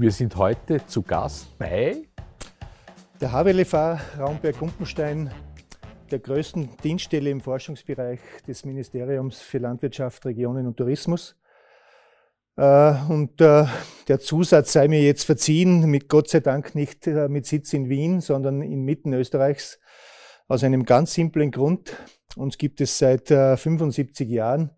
wir sind heute zu Gast bei der HWLFA Raumberg-Gumpenstein, der größten Dienststelle im Forschungsbereich des Ministeriums für Landwirtschaft, Regionen und Tourismus. Äh, und äh, der Zusatz sei mir jetzt verziehen, mit Gott sei Dank nicht äh, mit Sitz in Wien, sondern inmitten Österreichs, aus einem ganz simplen Grund. Uns gibt es seit 75 Jahren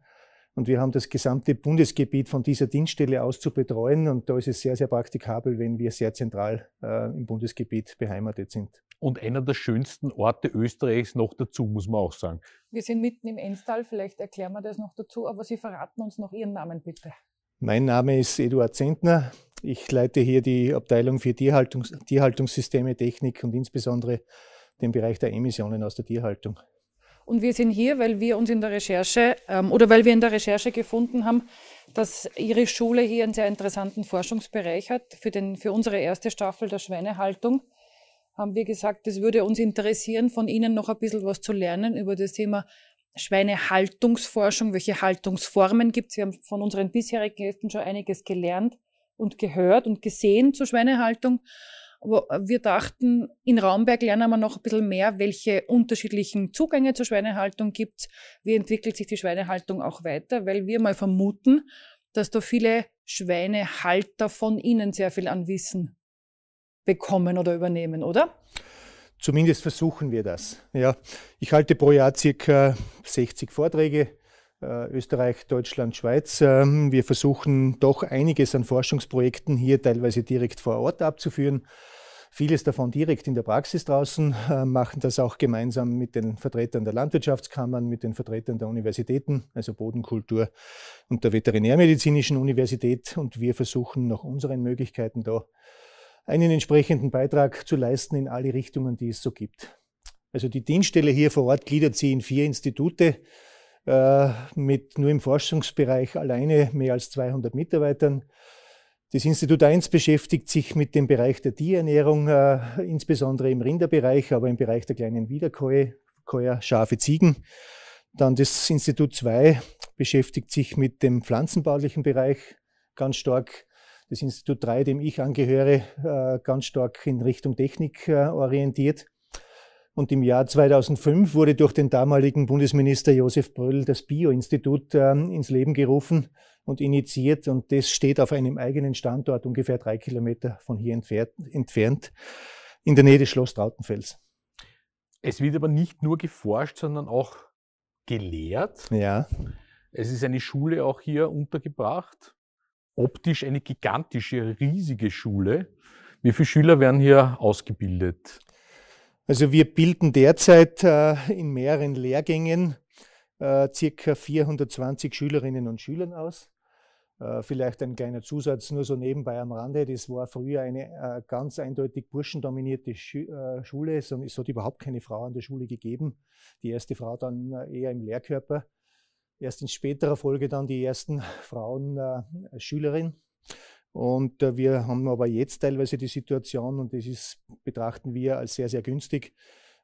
und wir haben das gesamte Bundesgebiet von dieser Dienststelle aus zu betreuen. Und da ist es sehr, sehr praktikabel, wenn wir sehr zentral äh, im Bundesgebiet beheimatet sind. Und einer der schönsten Orte Österreichs noch dazu, muss man auch sagen. Wir sind mitten im Enstal, vielleicht erklären wir das noch dazu, aber Sie verraten uns noch Ihren Namen bitte. Mein Name ist Eduard Zentner. Ich leite hier die Abteilung für Tierhaltungs Tierhaltungssysteme, Technik und insbesondere den Bereich der Emissionen aus der Tierhaltung. Und wir sind hier, weil wir uns in der Recherche ähm, oder weil wir in der Recherche gefunden haben, dass Ihre Schule hier einen sehr interessanten Forschungsbereich hat. Für, den, für unsere erste Staffel der Schweinehaltung haben wir gesagt, es würde uns interessieren, von Ihnen noch ein bisschen was zu lernen über das Thema Schweinehaltungsforschung. Welche Haltungsformen gibt es? Wir haben von unseren bisherigen Gästen schon einiges gelernt und gehört und gesehen zur Schweinehaltung. Äh, wir dachten, in Raumberg lernen wir noch ein bisschen mehr, welche unterschiedlichen Zugänge zur Schweinehaltung gibt. Wie entwickelt sich die Schweinehaltung auch weiter? Weil wir mal vermuten, dass da viele Schweinehalter von Ihnen sehr viel an Wissen bekommen oder übernehmen, oder? Zumindest versuchen wir das. Ja, ich halte pro Jahr circa 60 Vorträge äh, Österreich, Deutschland, Schweiz. Ähm, wir versuchen doch einiges an Forschungsprojekten hier teilweise direkt vor Ort abzuführen. Vieles davon direkt in der Praxis draußen, äh, machen das auch gemeinsam mit den Vertretern der Landwirtschaftskammern, mit den Vertretern der Universitäten, also Bodenkultur und der Veterinärmedizinischen Universität. Und wir versuchen nach unseren Möglichkeiten da einen entsprechenden Beitrag zu leisten in alle Richtungen, die es so gibt. Also die Dienststelle hier vor Ort gliedert sie in vier Institute. Äh, mit nur im Forschungsbereich alleine mehr als 200 Mitarbeitern. Das Institut 1 beschäftigt sich mit dem Bereich der Tierernährung, äh, insbesondere im Rinderbereich, aber im Bereich der kleinen Wiederkäuer, Schafe, Ziegen. Dann das Institut 2 beschäftigt sich mit dem pflanzenbaulichen Bereich ganz stark. Das Institut 3, dem ich angehöre, äh, ganz stark in Richtung Technik äh, orientiert. Und im Jahr 2005 wurde durch den damaligen Bundesminister Josef Bröll das Bio-Institut äh, ins Leben gerufen und initiiert. Und das steht auf einem eigenen Standort, ungefähr drei Kilometer von hier entfernt, in der Nähe des Schloss Trautenfels. Es wird aber nicht nur geforscht, sondern auch gelehrt. Ja. Es ist eine Schule auch hier untergebracht. Optisch eine gigantische, riesige Schule. Wie viele Schüler werden hier ausgebildet? Also wir bilden derzeit äh, in mehreren Lehrgängen äh, circa 420 Schülerinnen und Schülern aus. Äh, vielleicht ein kleiner Zusatz nur so nebenbei am Rande. Das war früher eine äh, ganz eindeutig burschendominierte Schule. Es, hat überhaupt keine Frau an der Schule gegeben. Die erste Frau dann eher im Lehrkörper. Erst in späterer Folge dann die ersten Frauen Schülerin. Und äh, wir haben aber jetzt teilweise die Situation, und das ist, betrachten wir als sehr, sehr günstig,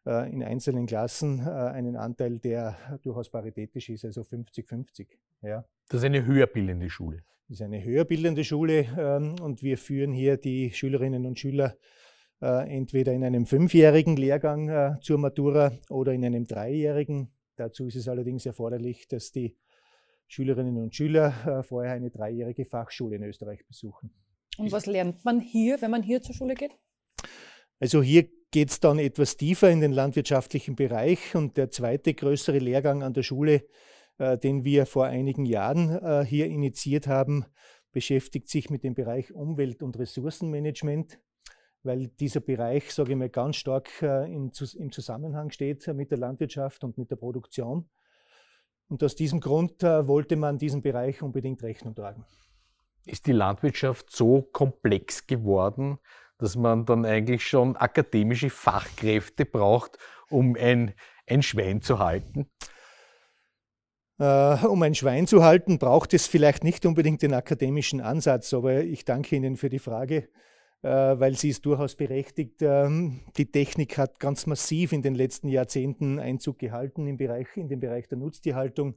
äh, in einzelnen Klassen äh, einen Anteil, der durchaus paritätisch ist, also 50-50. Ja. Das ist eine höherbildende Schule. Das ist eine höherbildende Schule ähm, und wir führen hier die Schülerinnen und Schüler äh, entweder in einem fünfjährigen Lehrgang äh, zur Matura oder in einem dreijährigen. Dazu ist es allerdings erforderlich, dass die Schülerinnen und Schüler äh, vorher eine dreijährige Fachschule in Österreich besuchen. Und was lernt man hier, wenn man hier zur Schule geht? Also hier geht es dann etwas tiefer in den landwirtschaftlichen Bereich und der zweite größere Lehrgang an der Schule, äh, den wir vor einigen Jahren äh, hier initiiert haben, beschäftigt sich mit dem Bereich Umwelt- und Ressourcenmanagement, weil dieser Bereich, sage ich mal, ganz stark im Zusammenhang steht mit der Landwirtschaft und mit der Produktion. Und aus diesem Grund äh, wollte man diesem Bereich unbedingt Rechnung tragen. Ist die Landwirtschaft so komplex geworden, dass man dann eigentlich schon akademische Fachkräfte braucht, um ein, ein Schwein zu halten? Äh, um ein Schwein zu halten, braucht es vielleicht nicht unbedingt den akademischen Ansatz, aber ich danke Ihnen für die Frage. Äh, weil sie ist durchaus berechtigt. Ähm, die Technik hat ganz massiv in den letzten Jahrzehnten Einzug gehalten im Bereich, in den Bereich der Nutztierhaltung.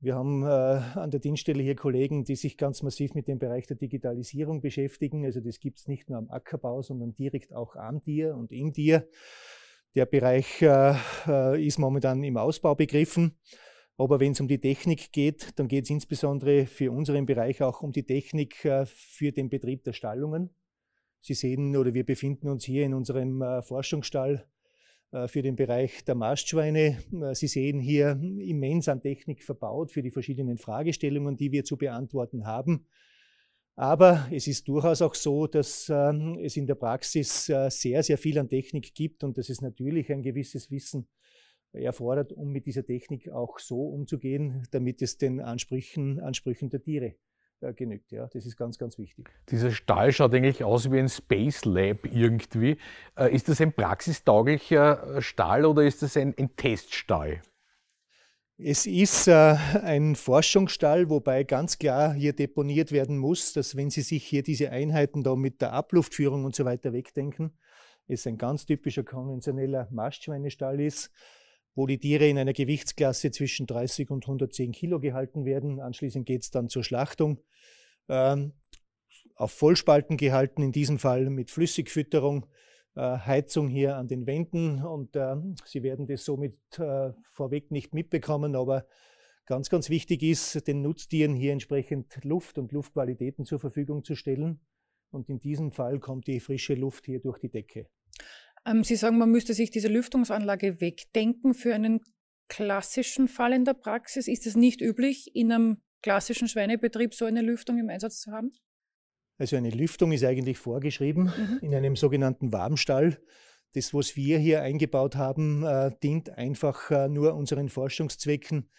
Wir haben äh, an der Dienststelle hier Kollegen, die sich ganz massiv mit dem Bereich der Digitalisierung beschäftigen. Also das gibt es nicht nur am Ackerbau, sondern direkt auch am Tier und im Tier. Der Bereich äh, ist momentan im Ausbau begriffen. Aber wenn es um die Technik geht, dann geht es insbesondere für unseren Bereich auch um die Technik für den Betrieb der Stallungen. Sie sehen oder wir befinden uns hier in unserem äh, Forschungsstall äh, für den Bereich der Mastschweine. Äh, Sie sehen hier immens an Technik verbaut für die verschiedenen Fragestellungen, die wir zu beantworten haben. Aber es ist durchaus auch so, dass ähm, es in der Praxis sehr, sehr viel an Technik gibt und dass es natürlich ein gewisses Wissen erfordert, um mit dieser Technik auch so umzugehen, damit es den Ansprüchen, Ansprüchen der Tiere äh, genügt. Ja, das ist ganz, ganz wichtig. Dieser Stall schaut eigentlich aus wie ein Space Lab irgendwie. Äh, ist das ein praxistauglicher äh, Stall oder ist das ein, ein Teststall? Es ist äh, ein Forschungsstall, wobei ganz klar hier deponiert werden muss, dass wenn Sie sich hier diese Einheiten da mit der Abluftführung und so weiter wegdenken, es ein ganz typischer konventioneller Mastschweinestall ist, wo die Tiere in einer Gewichtsklasse zwischen 30 und 110 Kilo gehalten werden. Anschließend geht es dann zur Schlachtung. Ähm, auf Vollspalten gehalten, in diesem Fall mit Flüssigfütterung, äh, Heizung hier an den Wänden und äh, Sie werden das somit äh, vorweg nicht mitbekommen, aber ganz, ganz wichtig ist, den Nutztieren hier entsprechend Luft und Luftqualitäten zur Verfügung zu stellen. Und in diesem Fall kommt die frische Luft hier durch die Decke. Ähm, Sie sagen, man müsste sich diese Lüftungsanlage wegdenken. Für einen klassischen Fall in der Praxis ist es nicht üblich, in einem klassischen Schweinebetrieb so eine Lüftung im Einsatz zu haben? Also eine Lüftung ist eigentlich vorgeschrieben mhm. in einem sogenannten Warmstall. Das, was wir hier eingebaut haben, äh, dient einfach äh, nur unseren Forschungszwecken.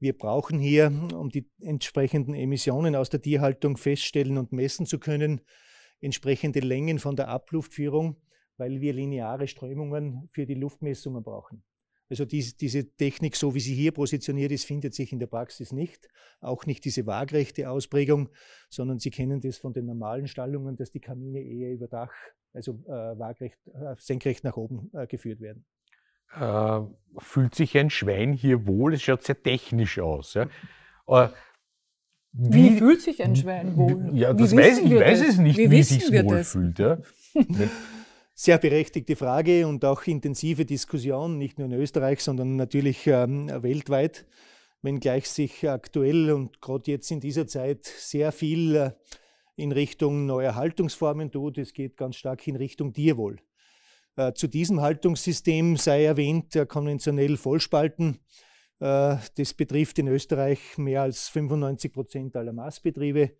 Wir brauchen hier, um die entsprechenden Emissionen aus der Tierhaltung feststellen und messen zu können, entsprechende Längen von der Abluftführung weil wir lineare Strömungen für die Luftmessungen brauchen. Also diese, diese Technik, so wie sie hier positioniert ist, findet sich in der Praxis nicht. Auch nicht diese waagrechte Ausprägung, sondern Sie kennen das von den normalen Stallungen, dass die Kamine eher über Dach, also äh, waagrecht, äh, senkrecht nach oben äh, geführt werden. Äh, fühlt sich ein Schwein hier wohl? Es schaut sehr technisch aus. Ja? Äh, wie, wie, fühlt sich ein Schwein wohl? Ja, das weiß, ich weiß es nicht, wie, wie sich wohl fühlt. Ja? Ne? sehr berechtigte Frage und auch intensive Diskussion, nicht nur in Österreich, sondern natürlich ähm, weltweit, wenngleich sich aktuell und gerade jetzt in dieser Zeit sehr viel äh, in Richtung neuer Haltungsformen tut. Es geht ganz stark in Richtung Tierwohl. Äh, zu diesem Haltungssystem sei erwähnt, äh, konventionell Vollspalten. Äh, das betrifft in Österreich mehr als 95 Prozent aller Maßbetriebe.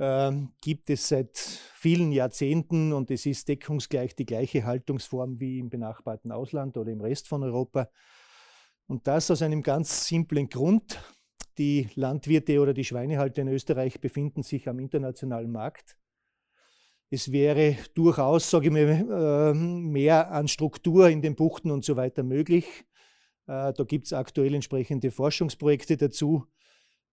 Ähm, gibt es seit vielen Jahrzehnten und es ist deckungsgleich die gleiche Haltungsform wie im benachbarten Ausland oder im Rest von Europa. Und das aus einem ganz simplen Grund. Die Landwirte oder die Schweinehalter in Österreich befinden sich am internationalen Markt. Es wäre durchaus, sage ich mal, ähm, mehr an Struktur in den Buchten und so weiter möglich. Äh, da gibt es aktuell entsprechende Forschungsprojekte dazu.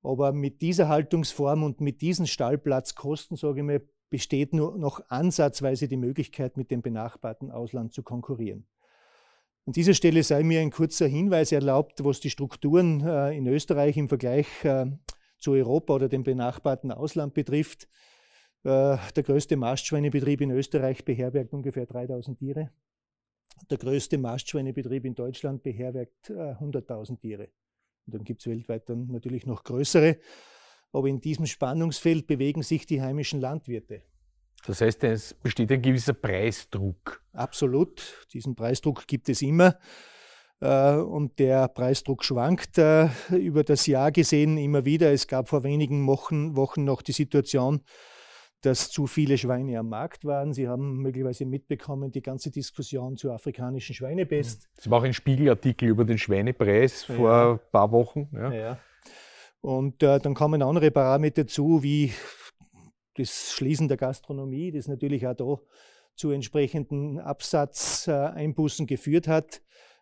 Aber mit dieser Haltungsform und mit diesen Stallplatzkosten, sage ich mal, besteht nur noch ansatzweise die Möglichkeit, mit dem benachbarten Ausland zu konkurrieren. An dieser Stelle sei mir ein kurzer Hinweis erlaubt, was die Strukturen äh, in Österreich im Vergleich äh, zu Europa oder dem benachbarten Ausland betrifft. Äh, der größte Mastschweinebetrieb in Österreich beherbergt ungefähr 3000 Tiere. Der größte Mastschweinebetrieb in Deutschland beherbergt 100.000 Tiere. Und dann gibt es weltweit dann natürlich noch größere. Aber in diesem Spannungsfeld bewegen sich die heimischen Landwirte. Das heißt, es besteht ein gewisser Preisdruck. Absolut, diesen Preisdruck gibt es immer. Äh, und der Preisdruck schwankt äh, über das Jahr gesehen immer wieder. Es gab vor wenigen Wochen noch die Situation, dass zu viele Schweine am Markt waren. Sie haben möglicherweise mitbekommen, die ganze Diskussion zur afrikanischen Schweinepest. Mhm. Es war auch ein Spiegelartikel über den Schweinepreis ja. vor ein paar Wochen. Ja. ja. Und äh, dann kommen andere Parameter zu, wie das Schließen der Gastronomie, das natürlich auch da zu entsprechenden Absatzeinbußen geführt hat.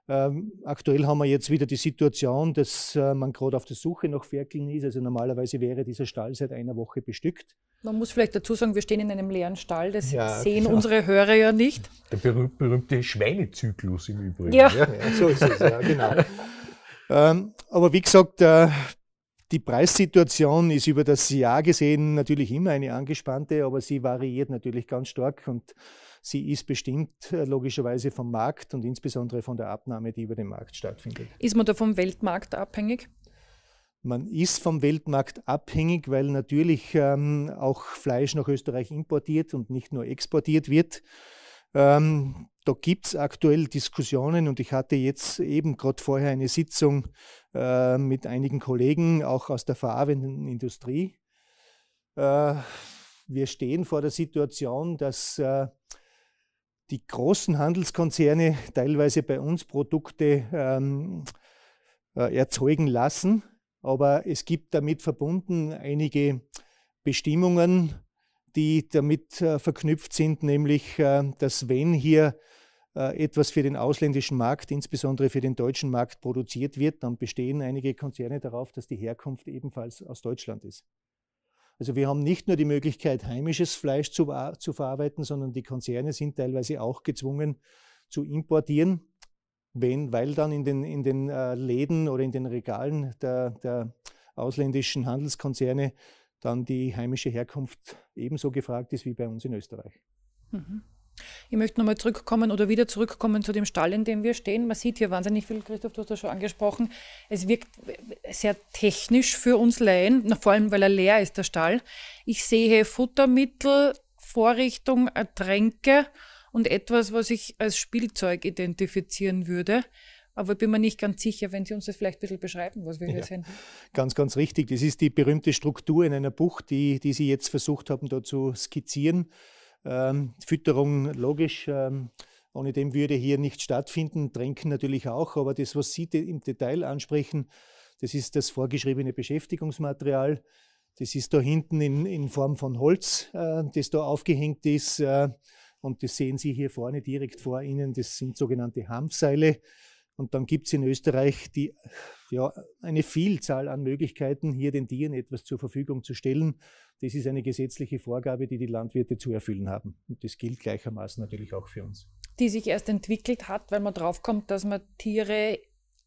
Ähm, aktuell haben wir jetzt wieder die Situation, dass äh, man gerade auf der Suche nach Ferkeln ist. Also normalerweise wäre dieser Stall seit einer Woche bestückt. Man muss vielleicht dazu sagen, wir stehen in einem leeren Stall, das ja, sehen genau. unsere Hörer ja nicht. Der berüh- berühmte Schweinezyklus im Übrigen. Ja, ja so ist es, ja, genau. ähm, aber wie gesagt, äh, die Preissituation ist über das Jahr gesehen natürlich immer eine angespannte, aber sie variiert natürlich ganz stark und sie ist bestimmt äh, logischerweise vom Markt und insbesondere von der Abnahme, die über den Markt stattfindet. Ist man da vom Weltmarkt abhängig? Man ist vom Weltmarkt abhängig, weil natürlich ähm, auch Fleisch nach Österreich importiert und nicht nur exportiert wird. Ähm, da gibt es aktuell Diskussionen und ich hatte jetzt eben gerade vorher eine Sitzung äh, mit einigen Kollegen, auch aus der verarbeitenden Industrie. Äh, wir stehen vor der Situation, dass äh, die großen Handelskonzerne teilweise bei uns Produkte ähm, äh, erzeugen lassen aber es gibt damit verbunden einige Bestimmungen, die damit äh, verknüpft sind, nämlich äh, dass wenn hier äh, etwas für den ausländischen Markt, insbesondere für den deutschen Markt produziert wird, dann bestehen einige Konzerne darauf, dass die Herkunft ebenfalls aus Deutschland ist. Also wir haben nicht nur die Möglichkeit, heimisches Fleisch zu, zu verarbeiten, sondern die Konzerne sind teilweise auch gezwungen zu importieren wenn, weil dann in den, in den äh, Läden oder in den Regalen der, der ausländischen Handelskonzerne dann die heimische Herkunft ebenso gefragt ist wie bei uns in Österreich. Mhm. Ich möchte nochmal zurückkommen oder wieder zurückkommen zu dem Stall, in dem wir stehen. Man sieht hier wahnsinnig viel, Christoph, du hast das schon angesprochen. Es wirkt sehr technisch für uns Laien, vor allem weil er leer ist, der Stall. Ich sehe Futtermittel, Vorrichtung, Tränke und etwas, was ich als Spielzeug identifizieren würde. Aber ich bin mir nicht ganz sicher, wenn Sie uns das vielleicht ein bisschen beschreiben, was wir hier sehen. Ganz, ganz richtig. Das ist die berühmte Struktur in einer Bucht, die, die Sie jetzt versucht haben, da zu skizzieren. Ähm, Fütterung, logisch. Ähm, ohne dem würde hier nicht stattfinden. Tränken natürlich auch, aber das, was Sie im Detail ansprechen, das ist das vorgeschriebene Beschäftigungsmaterial. Das ist da hinten in, in Form von Holz, äh, das da aufgehängt ist. Äh, und das sehen Sie hier vorne direkt vor Ihnen. Das sind sogenannte Hanfseile. Und dann gibt es in Österreich die, ja, eine Vielzahl an Möglichkeiten, hier den Tieren etwas zur Verfügung zu stellen. Das ist eine gesetzliche Vorgabe, die die Landwirte zu erfüllen haben. Und das gilt gleichermaßen natürlich auch für uns. Die sich erst entwickelt hat, weil man draufkommt, dass man Tiere,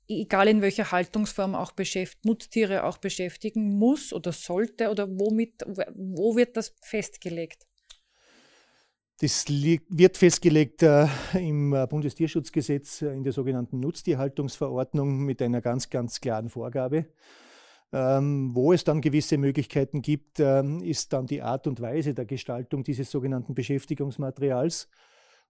egal in welcher Haltungsform auch beschäftigt, Nutztiere auch beschäftigen muss oder sollte oder womit, wo wird das festgelegt? Das wird festgelegt äh, im äh, Bundestierschutzgesetz äh, in der sogenannten Nutztierhaltungsverordnung mit einer ganz, ganz klaren Vorgabe. Ähm, wo es dann gewisse Möglichkeiten gibt, ähm, ist dann die Art und Weise der Gestaltung dieses sogenannten Beschäftigungsmaterials.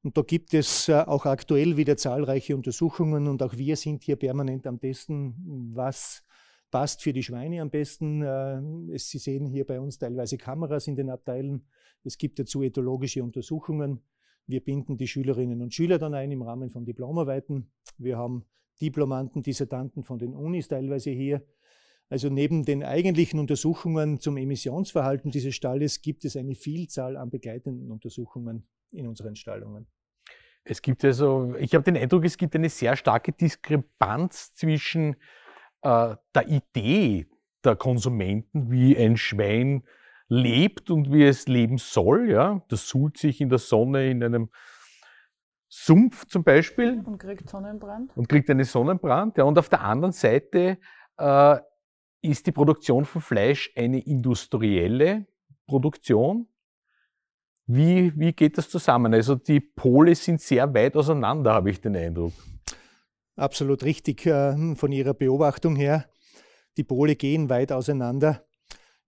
Und da gibt es auch aktuell wieder zahlreiche Untersuchungen und auch wir sind hier permanent am Testen, was passt für die Schweine am besten. Äh, Sie sehen hier bei uns teilweise Kameras in den Abteilen. Es gibt dazu ethologische Untersuchungen. Wir binden die Schülerinnen und Schüler dann ein im Rahmen von Diplomarbeiten. Wir haben Diplomanten, Dissertanten von den Unis teilweise hier. Also neben den eigentlichen Untersuchungen zum Emissionsverhalten dieses Stalles gibt es eine Vielzahl an begleitenden Untersuchungen in unseren Stallungen. Es gibt also, ich habe den Eindruck, es gibt eine sehr starke Diskrepanz zwischen äh, der Idee der Konsumenten, wie ein Schwein lebt und wie es leben soll. Ja? Das suhlt sich in der Sonne in einem Sumpf zum Beispiel. Und kriegt Sonnenbrand. Und kriegt einen Sonnenbrand. Ja. Und auf der anderen Seite äh, ist die Produktion von Fleisch eine industrielle Produktion. Wie, wie geht das zusammen? Also die Pole sind sehr weit auseinander, habe ich den Eindruck absolut richtig äh, hm, von Ihrer Beobachtung her. Die Pole gehen weit auseinander.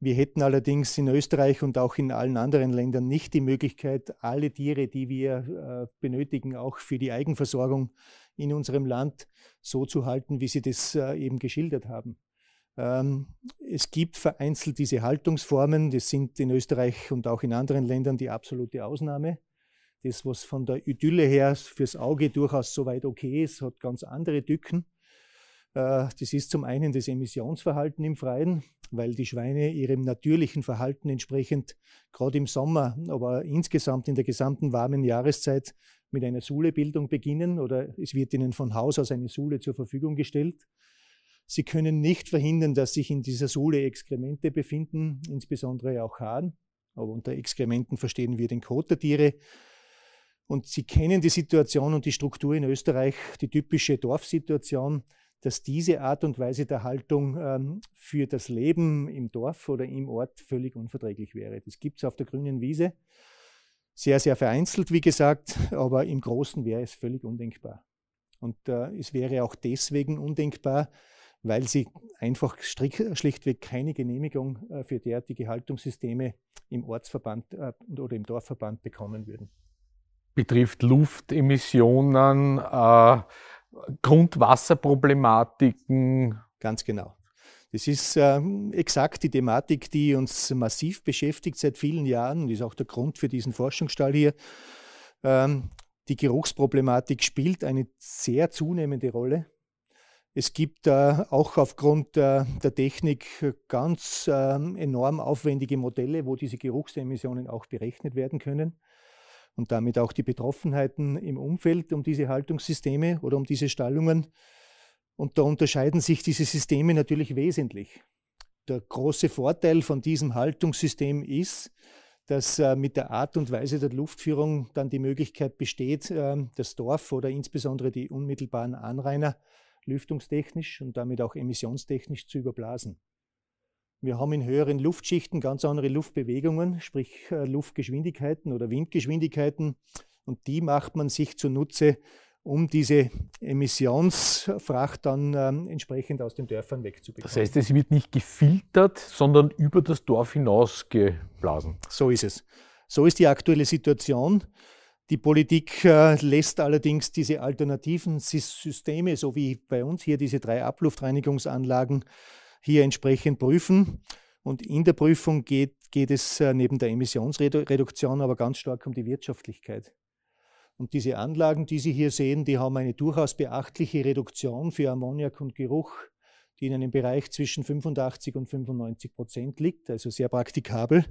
Wir hätten allerdings in Österreich und auch in allen anderen Ländern nicht die Möglichkeit, alle Tiere, die wir äh, benötigen, auch für die Eigenversorgung in unserem Land so zu halten, wie Sie das äh, eben geschildert haben. Ähm, es gibt vereinzelt diese Haltungsformen, das sind in Österreich und auch in anderen Ländern die absolute Ausnahme das, was von der Idylle her fürs Auge durchaus soweit okay ist, hat ganz andere Tücken. Äh, das ist zum einen das Emissionsverhalten im Freien, weil die Schweine ihrem natürlichen Verhalten entsprechend gerade im Sommer, aber insgesamt in der gesamten warmen Jahreszeit mit einer Suhlebildung beginnen oder es wird ihnen von Haus aus eine Suhle zur Verfügung gestellt. Sie können nicht verhindern, dass sich in dieser Sohle Exkremente befinden, insbesondere auch Haaren. Aber unter Exkrementen verstehen wir den Kot der Tiere, und Sie kennen die Situation und die Struktur in Österreich, die typische Dorfsituation, dass diese Art und Weise der Haltung ähm, für das Leben im Dorf oder im Ort völlig unverträglich wäre. Das gibt es auf der grünen Wiese. Sehr, sehr vereinzelt, wie gesagt, aber im Großen wäre es völlig undenkbar. Und äh, es wäre auch deswegen undenkbar, weil sie einfach schlichtweg keine Genehmigung äh, für derartige Haltungssysteme im Ortsverband äh, oder im Dorfverband bekommen würden betrifft Luftemissionen, äh, Grundwasserproblematiken. Ganz genau. Das ist äh, exakt die Thematik, die uns massiv beschäftigt seit vielen Jahren und ist auch der Grund für diesen Forschungsstall hier. Ähm, die Geruchsproblematik spielt eine sehr zunehmende Rolle. Es gibt äh, auch aufgrund äh, der Technik ganz ähm, enorm aufwendige Modelle, wo diese Geruchsemissionen auch berechnet werden können und damit auch die Betroffenheiten im Umfeld um diese Haltungssysteme oder um diese Stallungen. Und da unterscheiden sich diese Systeme natürlich wesentlich. Der große Vorteil von diesem Haltungssystem ist, dass äh, mit der Art und Weise der Luftführung dann die Möglichkeit besteht, ähm, das Dorf oder insbesondere die unmittelbaren Anrainer lüftungstechnisch und damit auch emissionstechnisch zu überblasen. Wir haben in höheren Luftschichten ganz andere Luftbewegungen, sprich äh, Luftgeschwindigkeiten oder Windgeschwindigkeiten. Und die macht man sich zunutze, um diese Emissionsfracht dann ähm, entsprechend aus den Dörfern wegzubekommen. Das heißt, es wird nicht gefiltert, sondern über das Dorf hinaus geblasen. So ist es. So ist die aktuelle Situation. Die Politik äh, lässt allerdings diese alternativen Systeme, so wie bei uns hier diese drei Abluftreinigungsanlagen, hier entsprechend prüfen. Und in der Prüfung geht, geht es äh, neben der Emissionsreduktion aber ganz stark um die Wirtschaftlichkeit. Und diese Anlagen, die Sie hier sehen, die haben eine durchaus beachtliche Reduktion für Ammoniak und Geruch, die in einem Bereich zwischen 85 und 95 Prozent liegt, also sehr praktikabel.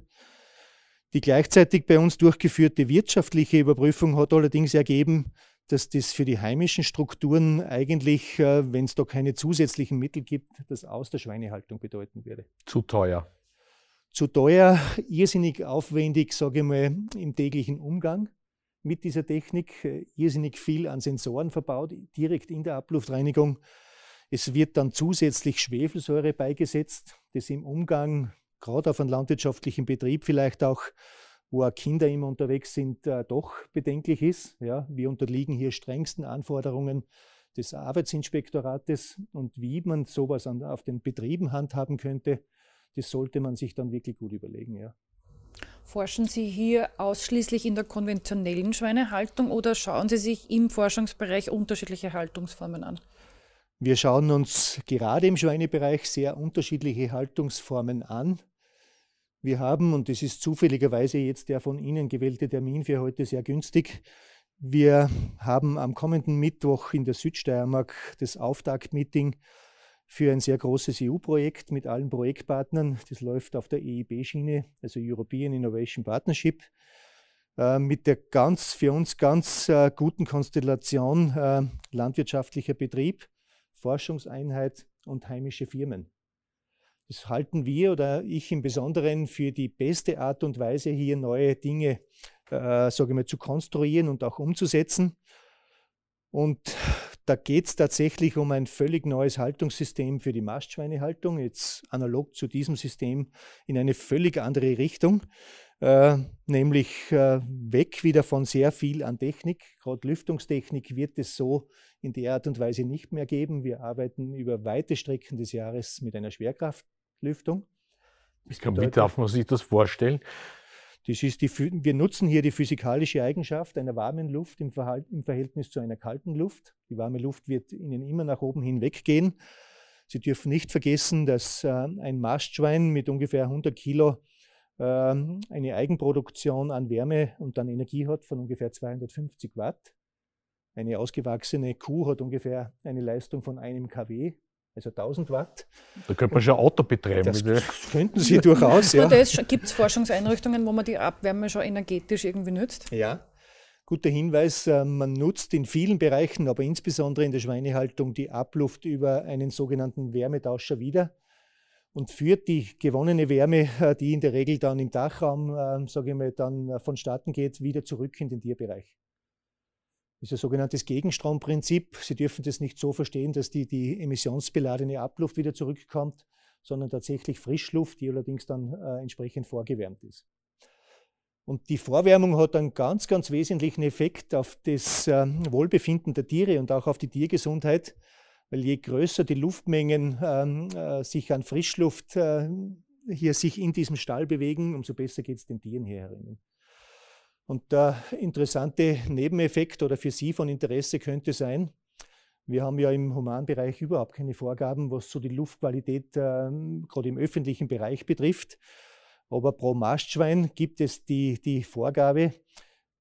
Die gleichzeitig bei uns durchgeführte wirtschaftliche Überprüfung hat allerdings ergeben, dass das für die heimischen Strukturen eigentlich, äh, wenn es da keine zusätzlichen Mittel gibt, das Aus der Schweinehaltung bedeuten würde. Zu teuer. Zu teuer, irrsinnig aufwendig, sage ich mal, im täglichen Umgang mit dieser Technik, irrsinnig viel an Sensoren verbaut, direkt in der Abluftreinigung. Es wird dann zusätzlich Schwefelsäure beigesetzt, das im Umgang, gerade auf einem landwirtschaftlichen Betrieb vielleicht auch wo auch Kinder immer unterwegs sind, äh, doch bedenklich ist. Ja, wir unterliegen hier strengsten Anforderungen des Arbeitsinspektorates und wie man sowas an, auf den Betrieben handhaben könnte, das sollte man sich dann wirklich gut überlegen. Ja. Forschen Sie hier ausschließlich in der konventionellen Schweinehaltung oder schauen Sie sich im Forschungsbereich unterschiedliche Haltungsformen an? Wir schauen uns gerade im Schweinebereich sehr unterschiedliche Haltungsformen an. Wir haben, und das ist zufälligerweise jetzt der von Ihnen gewählte Termin für heute sehr günstig, wir haben am kommenden Mittwoch in der Südsteiermark das Auftaktmeeting für ein sehr großes EU-Projekt mit allen Projektpartnern. Das läuft auf der EIB-Schiene, also European Innovation Partnership, äh, mit der ganz für uns ganz äh, guten Konstellation äh, landwirtschaftlicher Betrieb, Forschungseinheit und heimische Firmen. Das halten wir oder ich im Besonderen für die beste Art und Weise, hier neue Dinge, äh, sage ich mal, zu konstruieren und auch umzusetzen. Und da geht es tatsächlich um ein völlig neues Haltungssystem für die Mastschweinehaltung, jetzt analog zu diesem System in eine völlig andere Richtung, äh, nämlich äh, weg wieder von sehr viel an Technik. Gerade Lüftungstechnik wird es so in der Art und Weise nicht mehr geben. Wir arbeiten über weite Strecken des Jahres mit einer Schwerkraft. Lüftung. kann, wie darf man sich das vorstellen? Das ist die, wir nutzen hier die physikalische Eigenschaft einer warmen Luft im, Verhalt, im Verhältnis zu einer kalten Luft. Die warme Luft wird Ihnen immer nach oben hinweggehen. Sie dürfen nicht vergessen, dass äh, ein Mastschwein mit ungefähr 100 Kilo äh, eine Eigenproduktion an Wärme und dann Energie hat von ungefähr 250 Watt. Eine ausgewachsene Kuh hat ungefähr eine Leistung von einem kW also 1000 Watt. Da könnte man schon ein Auto betreiben. Das könnten Sie durchaus, ja. Gibt es Forschungseinrichtungen, wo man die Abwärme schon energetisch irgendwie nützt? Ja, guter Hinweis. Äh, man nutzt in vielen Bereichen, aber insbesondere in der Schweinehaltung, die Abluft über einen sogenannten Wärmetauscher wieder und führt die gewonnene Wärme, äh, die in der Regel dann im Dachraum, äh, sage ich mal, dann vonstatten geht, wieder zurück in den Tierbereich ist ein sogenanntes Gegenstromprinzip. Sie dürfen das nicht so verstehen, dass die, die emissionsbeladene Abluft wieder zurückkommt, sondern tatsächlich Frischluft, die allerdings dann äh, entsprechend vorgewärmt ist. Und die Vorwärmung hat einen ganz, ganz wesentlichen Effekt auf das äh, Wohlbefinden der Tiere und auch auf die Tiergesundheit, weil je größer die Luftmengen ähm, äh, sich an Frischluft äh, hier sich in diesem Stall bewegen, umso besser geht es den Tieren hier herinnen. Und der interessante Nebeneffekt oder für Sie von Interesse könnte sein, wir haben ja im Humanbereich überhaupt keine Vorgaben, was so die Luftqualität äh, gerade im öffentlichen Bereich betrifft. Aber pro Mastschwein gibt es die, die Vorgabe,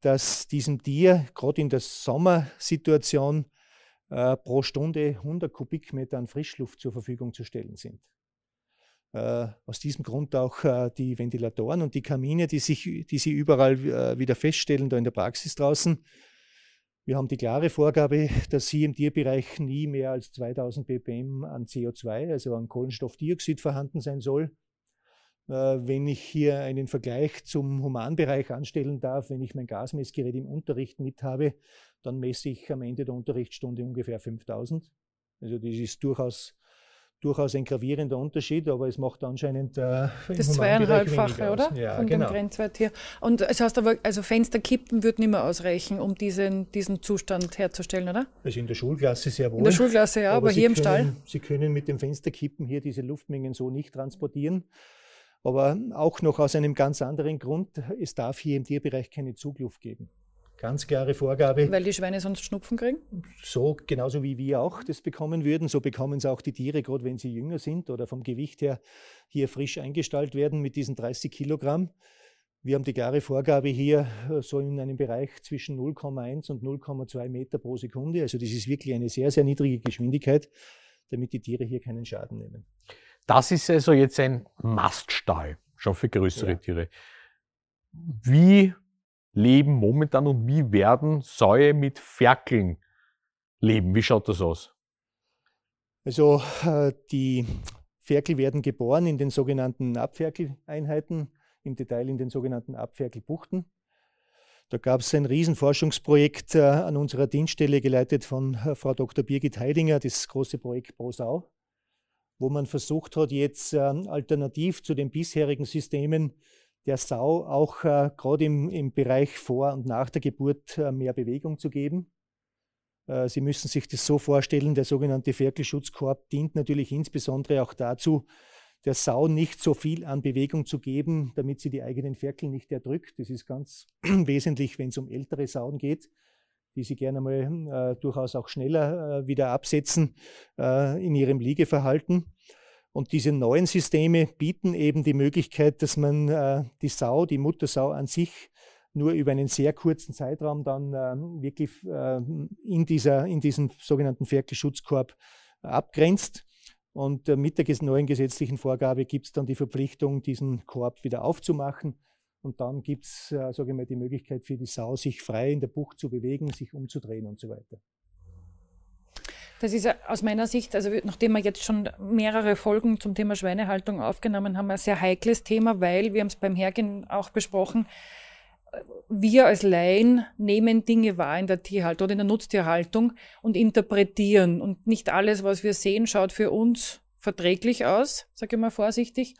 dass diesem Tier gerade in der Sommersituation äh, pro Stunde 100 Kubikmeter an Frischluft zur Verfügung zu stellen sind. Äh, aus diesem Grund auch äh, die Ventilatoren und die Kamine, die, sich, die Sie überall äh, wieder feststellen, da in der Praxis draußen. Wir haben die klare Vorgabe, dass Sie im Tierbereich nie mehr als 2000 ppm an CO2, also an Kohlenstoffdioxid vorhanden sein soll. Wenn ich hier einen Vergleich zum Humanbereich anstellen darf, wenn ich mein Gasmessgerät im Unterricht mit habe, dann messe ich am Ende der Unterrichtsstunde ungefähr 5000. Also das ist durchaus durchaus ein gravierender Unterschied, aber es macht anscheinend äh, das zweieinhalbfache, oder? Ja, Von genau. dem Grenzwert hier. Und das heißt aber, also Fensterkippen würden nicht mehr ausreichen, um diesen, diesen Zustand herzustellen, oder? Also in der Schulklasse sehr wohl. In der Schulklasse ja, aber, aber hier können, im Stall. Sie können mit dem Fensterkippen hier diese Luftmengen so nicht transportieren. Aber auch noch aus einem ganz anderen Grund, es darf hier im Tierbereich keine Zugluft geben. Ganz klare Vorgabe. Weil die Schweine sonst Schnupfen kriegen? So, genauso wie wir auch das bekommen würden, so bekommen es auch die Tiere, gerade wenn sie jünger sind oder vom Gewicht her hier frisch eingestallt werden mit diesen 30 Kilogramm. Wir haben die klare Vorgabe hier äh, so in einem Bereich zwischen 0,1 und 0,2 Meter pro Sekunde. Also das ist wirklich eine sehr, sehr niedrige Geschwindigkeit, damit die Tiere hier keinen Schaden nehmen. Das ist also jetzt ein Maststall, schon für größere ja. Tiere. Wie leben momentan und wie werden Säue mit Ferkeln leben? Wie schaut das aus? Also äh, die Ferkel werden geboren in den sogenannten Abferkeleinheiten, im Detail in den sogenannten Abferkelbuchten. Da gab es ein Riesenforschungsprojekt äh, an unserer Dienststelle, geleitet von äh, Frau Dr. Birgit Heidinger, das große Projekt ProSau, wo man versucht hat, jetzt ähm, alternativ zu den bisherigen Systemen der Sau auch äh, gerade im, im Bereich vor und nach der Geburt äh, mehr Bewegung zu geben. Äh, Sie müssen sich das so vorstellen, der sogenannte Ferkelschutzkorb dient natürlich insbesondere auch dazu, der Sau nicht so viel an Bewegung zu geben, damit sie die eigenen Ferkel nicht erdrückt. Das ist ganz wesentlich, wenn es um ältere Sauen geht, die sie gerne mal äh, durchaus auch schneller äh, wieder absetzen äh, in ihrem Liegeverhalten. Und diese neuen Systeme bieten eben die Möglichkeit, dass man äh, die Sau, die Muttersau an sich nur über einen sehr kurzen Zeitraum dann äh, wirklich äh, in, dieser, in diesem sogenannten Ferkelschutzkorb abgrenzt. Und äh, mit der neuen gesetzlichen Vorgabe gibt es dann die Verpflichtung, diesen Korb wieder aufzumachen. Und dann gibt es, äh, die Möglichkeit für die Sau, sich frei in der Bucht zu bewegen, sich umzudrehen und so weiter. Das ist aus meiner Sicht, also nachdem wir jetzt schon mehrere Folgen zum Thema Schweinehaltung aufgenommen haben, ein sehr heikles Thema, weil wir haben es beim Hergehen auch besprochen, wir als Laien nehmen Dinge wahr in der Tierhaltung oder in der Nutztierhaltung und interpretieren. Und nicht alles, was wir sehen, schaut für uns verträglich aus, sage ich mal vorsichtig.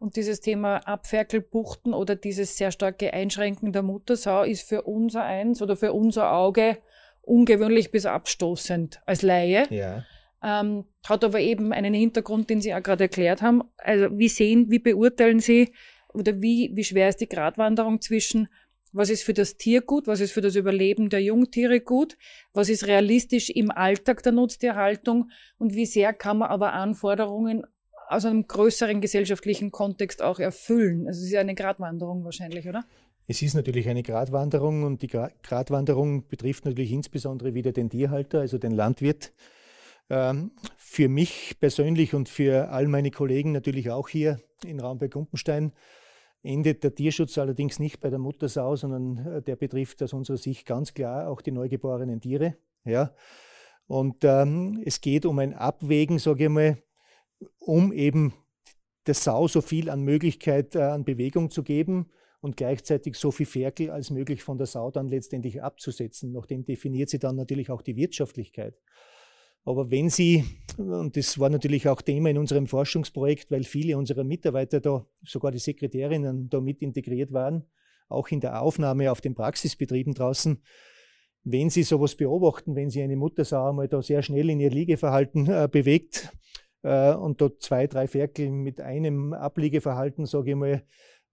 Und dieses Thema Abferkelbuchten oder dieses sehr starke Einschränken der Muttersau ist für unser Eins oder für unser Auge ungewöhnlich bis abstoßend als Laie. Ja. Ähm, hat aber eben einen Hintergrund, den Sie auch gerade erklärt haben. Also wie sehen, wie beurteilen Sie oder wie, wie schwer ist die Gratwanderung zwischen was ist für das Tier gut, was ist für das Überleben der Jungtiere gut, was ist realistisch im Alltag der Nutztierhaltung und wie sehr kann man aber Anforderungen aus einem größeren gesellschaftlichen Kontext auch erfüllen. Also es ist ja eine Gratwanderung wahrscheinlich, oder? Es ist natürlich eine Gratwanderung und die Gratwanderung betrifft natürlich insbesondere wieder den Tierhalter, also den Landwirt. Ähm, für mich persönlich und für all meine Kollegen natürlich auch hier in Raumberg-Gumpenstein endet der Tierschutz allerdings nicht bei der Muttersau, sondern äh, der betrifft aus unserer Sicht ganz klar auch die neugeborenen Tiere. Ja. Und ähm, es geht um ein Abwägen, sage ich mal, um eben der Sau so viel an Möglichkeit äh, an Bewegung zu geben und gleichzeitig so viel Ferkel als möglich von der Sau dann letztendlich abzusetzen. Nachdem definiert sie dann natürlich auch die Wirtschaftlichkeit. Aber wenn Sie, und das war natürlich auch Thema in unserem Forschungsprojekt, weil viele unserer Mitarbeiter da, sogar die Sekretärinnen, da mit integriert waren, auch in der Aufnahme auf den Praxisbetrieben draußen, wenn Sie sowas beobachten, wenn Sie eine Muttersau einmal da sehr schnell in ihr Liegeverhalten äh, bewegt äh, und dort zwei, drei Ferkel mit einem Abliegeverhalten, sage ich mal,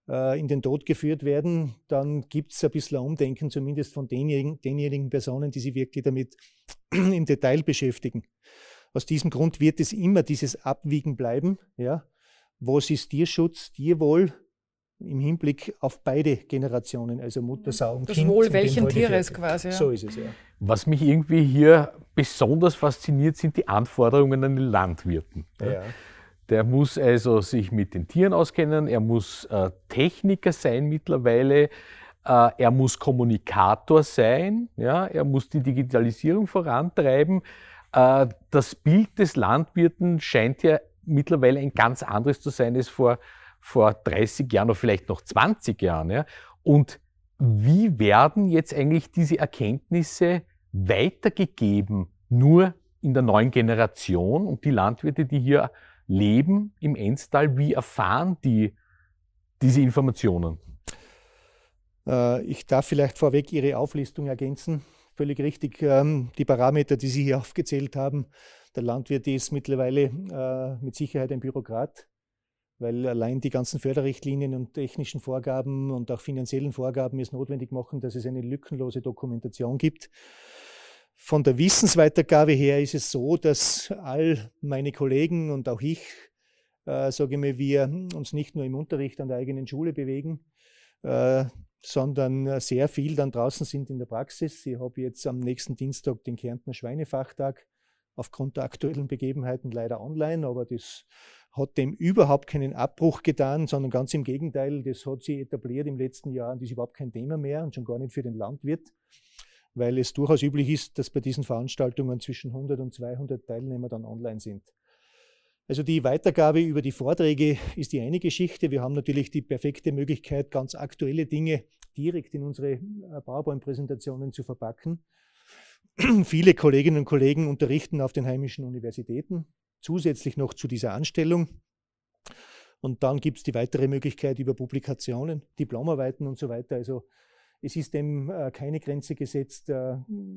äh, in den Tod geführt werden, dann gibt es ein bisschen Umdenken, zumindest von denjenigen, denjenigen, Personen, die sich wirklich damit im Detail beschäftigen. Aus diesem Grund wird es immer dieses Abwiegen bleiben. Ja? Was ist Tierschutz, Tierwohl im Hinblick auf beide Generationen, also Mutter, mhm. Sau und das Kind? Das Wohl welchen Tieres quasi. Ja. So ist es, ja. Was mich irgendwie hier besonders fasziniert, sind die Anforderungen an die Landwirten. Ja. Der muss also sich mit den Tieren auskennen, er muss äh, Techniker sein mittlerweile, äh, er muss Kommunikator sein, ja, er muss die Digitalisierung vorantreiben. Äh, das Bild des Landwirten scheint ja mittlerweile ein ganz anderes zu sein als vor, vor 30 Jahren oder vielleicht noch 20 Jahren. Ja. Und wie werden jetzt eigentlich diese Erkenntnisse weitergegeben? Nur in der neuen Generation und die Landwirte, die hier leben im Enstal? Wie erfahren die diese Informationen? Äh, ich darf vielleicht vorweg Ihre Auflistung ergänzen. Völlig richtig, ähm, die Parameter, die Sie hier aufgezählt haben. Der Landwirt ist mittlerweile äh, mit Sicherheit ein Bürokrat, weil allein die ganzen Förderrichtlinien und technischen Vorgaben und auch finanziellen Vorgaben es notwendig machen, dass es eine lückenlose Dokumentation gibt. Von der Wissensweitergabe her ist es so, dass all meine Kollegen und auch ich, äh, sage ich mal, wir uns nicht nur im Unterricht an der eigenen Schule bewegen, äh, sondern äh, sehr viel dann draußen sind in der Praxis. Ich habe jetzt am nächsten Dienstag den Kärntner Schweinefachtag aufgrund der aktuellen Begebenheiten leider online, aber das hat dem überhaupt keinen Abbruch getan, sondern ganz im Gegenteil, das hat sich etabliert im letzten Jahr und ist überhaupt kein Thema mehr und schon gar nicht für den Landwirt weil es durchaus üblich ist, dass bei diesen Veranstaltungen zwischen 100 und 200 Teilnehmer dann online sind. Also die Weitergabe über die Vorträge ist die eine Geschichte. Wir haben natürlich die perfekte Möglichkeit, ganz aktuelle Dinge direkt in unsere äh, PowerPoint-Präsentationen zu verpacken. Viele Kolleginnen und Kollegen unterrichten auf den heimischen Universitäten, zusätzlich noch zu dieser Anstellung. Und dann gibt es die weitere Möglichkeit über Publikationen, Diplomarbeiten und so weiter. Also es ist dem äh, keine Grenze gesetzt. Äh,